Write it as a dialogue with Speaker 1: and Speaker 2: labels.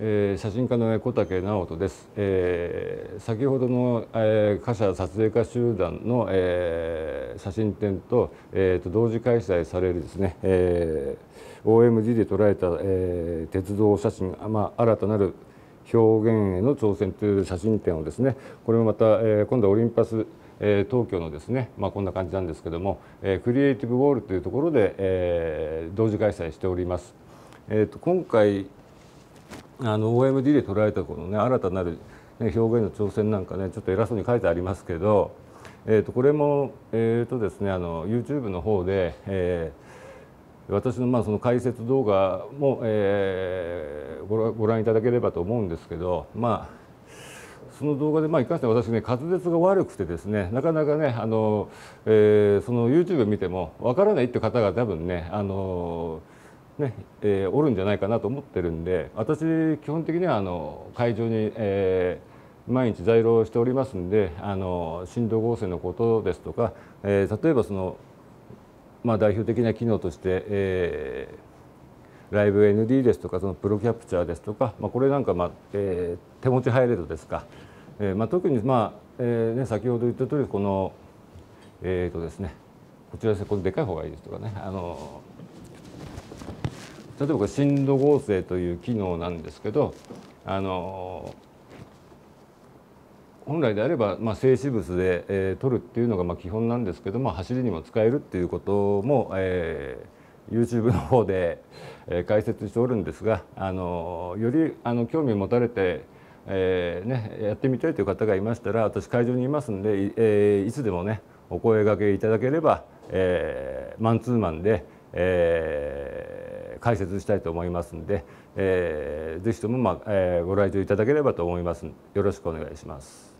Speaker 1: えー、写真家の小竹直人です、えー、先ほどの、えー、貨車撮影家集団の、えー、写真展と,、えーと、同時開催されるですね、えー、OMG で捉えた、えー、鉄道写真、まあ、新たなる表現への挑戦という写真展をですねこれもまた、えー、今度はオリンパスえー、東京のですね、まあ、こんな感じなんですけども、えー、クリエイティブウォールというところで、えー、同時開催しております。えーと今回あの OMD で捉えたこのね新たなる、ね、表現の挑戦なんかねちょっと偉そうに書いてありますけど、えー、とこれも、えーとですね、あの YouTube の方で、えー、私のまあその解説動画も、えー、ごご覧いただければと思うんですけどまあその動画でまあいかんせん私ね滑舌が悪くてですねなかなかねあの、えー、その YouTube 見てもわからないって方が多分ねあのねえー、おるんじゃないかなと思ってるんで私基本的にはあの会場に、えー、毎日在庫しておりますんであの振動合成のことですとか、えー、例えばその、まあ、代表的な機能として、えー、ライブ ND ですとかそのプロキャプチャーですとか、まあ、これなんか、まあえー、手持ちハイレードですか、えーまあ、特に、まあえーね、先ほど言った通りこのえー、とですねこちらですねこれでかい方がいいですとかねあの例えばこれ振動合成という機能なんですけどあの本来であれば、まあ、静止物で、えー、撮るっていうのがまあ基本なんですけども走りにも使えるっていうことも、えー、YouTube の方で、えー、解説しておるんですがあのよりあの興味を持たれて、えーね、やってみたいという方がいましたら私会場にいますんでい,、えー、いつでもねお声がけいただければ、えー、マンツーマンで、えー解説したいと思いますので、えー、ぜひとも、まあえー、ご来場いただければと思いますよろしくお願いします。